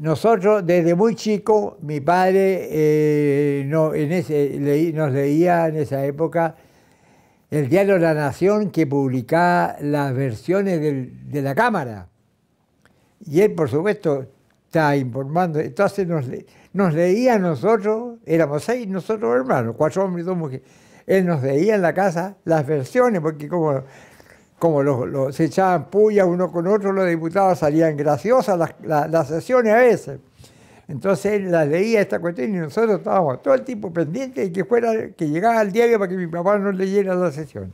Nosotros, desde muy chico, mi padre eh, nos leía en esa época el diario La Nación que publicaba las versiones de la Cámara. Y él, por supuesto, está informando. Entonces nos, nos leía nosotros, éramos seis nosotros hermanos, cuatro hombres y dos mujeres. Él nos leía en la casa las versiones, porque como como los, se echaban puya uno con otro, los diputados salían graciosas las, sesiones a veces. Entonces él las leía esta cuestión y nosotros estábamos todo el tiempo pendientes de que, fuera, que llegara el diario para que mi papá no leyera la sesión.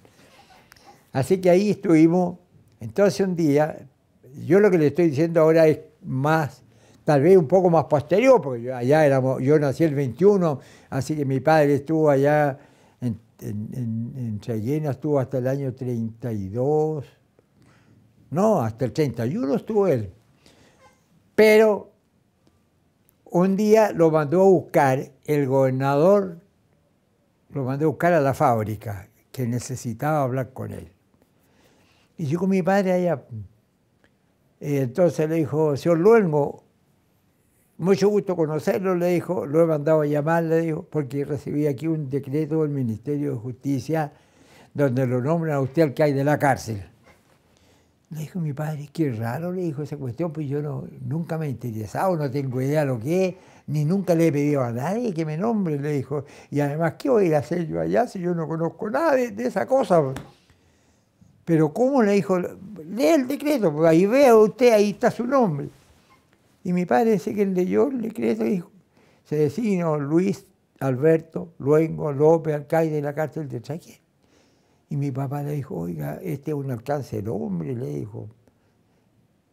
Así que ahí estuvimos. Entonces un día, yo lo que le estoy diciendo ahora es más, tal vez un poco más posterior, porque allá éramos, yo nací el 21, así que mi padre estuvo allá en, en, estuvo hasta el año 32, no, hasta el 31 estuvo él. Pero un día lo mandó a buscar el gobernador, lo mandó a buscar a la fábrica, que necesitaba hablar con él. Y con mi padre allá. Entonces le dijo, señor Luelmo, mucho gusto conocerlo, le dijo, lo he mandado a llamar, le dijo, porque recibí aquí un decreto del Ministerio de Justicia donde lo nombra a usted al que hay de la cárcel. Le dijo mi padre, qué raro, le dijo esa cuestión, pues yo no, nunca me he interesado, no tengo idea lo que es, ni nunca le he pedido a nadie que me nombre, le dijo. Y además, ¿qué voy a hacer yo allá si yo no conozco nada de, esa cosa? Pero ¿cómo le dijo? Lee el decreto, porque ahí vea usted, ahí está su nombre. Y mi padre dice que el leyó le decreto y dijo, se designó Luis, Alberto, Luengo, López, Alcalde de la cárcel de Chaquén. Y mi papá le dijo, oiga, este es un alcance del hombre, le dijo.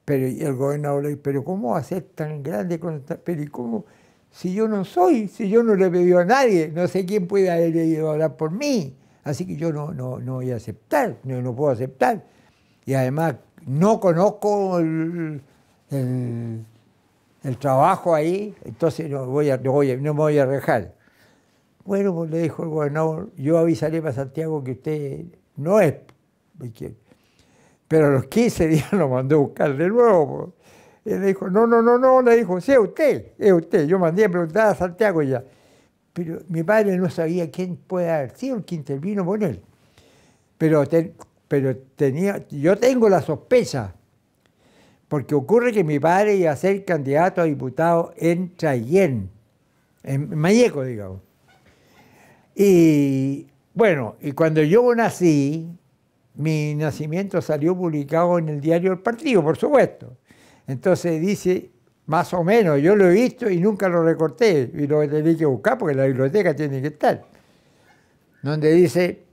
Pero el gobernador le dijo, pero ¿cómo hacer tan grande? Con pero ¿y cómo? Si yo no soy, si yo no le pedí a nadie, no sé quién puede haber ido a hablar por mí. Así que yo no, no, voy a aceptar, no, no puedo aceptar. Y además no conozco el el trabajo ahí, entonces no, voy a, no, me voy a rejar. Bueno, pues le dijo el gobernador, yo avisaré para Santiago que usted no es Pero a los 15 días lo mandó a buscar de nuevo. Pues. Él le dijo, no, no, no, no, le dijo, sí, es usted, es usted. Yo mandé a preguntar a Santiago ya. Pero mi padre no sabía quién puede haber sido el que intervino con él. Pero, pero tenía, yo tengo la sospecha porque ocurre que mi padre iba a ser candidato a diputado en Trayén, en Mayeco, digamos. Y bueno, y cuando yo nací, mi nacimiento salió publicado en el diario del partido, por supuesto. Entonces dice, más o menos, yo lo he visto y nunca lo recorté, y lo tenía que buscar porque la biblioteca tiene que estar, donde dice,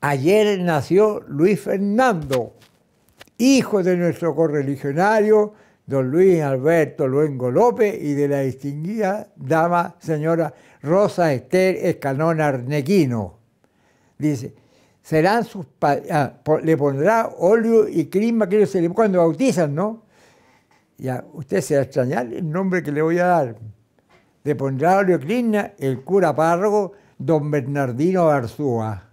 ayer nació Luis Fernando, hijo de nuestro correligionario, don Luis Alberto Luengo López, y de la distinguida dama señora Rosa Esther Escanón Arnequino. Dice, serán sus ah, le pondrá óleo y crisma que cuando bautizan, ¿no? Ya, usted se va a extrañar el nombre que le voy a dar. Le pondrá óleo y crisma el cura párroco don Bernardino Barzúa.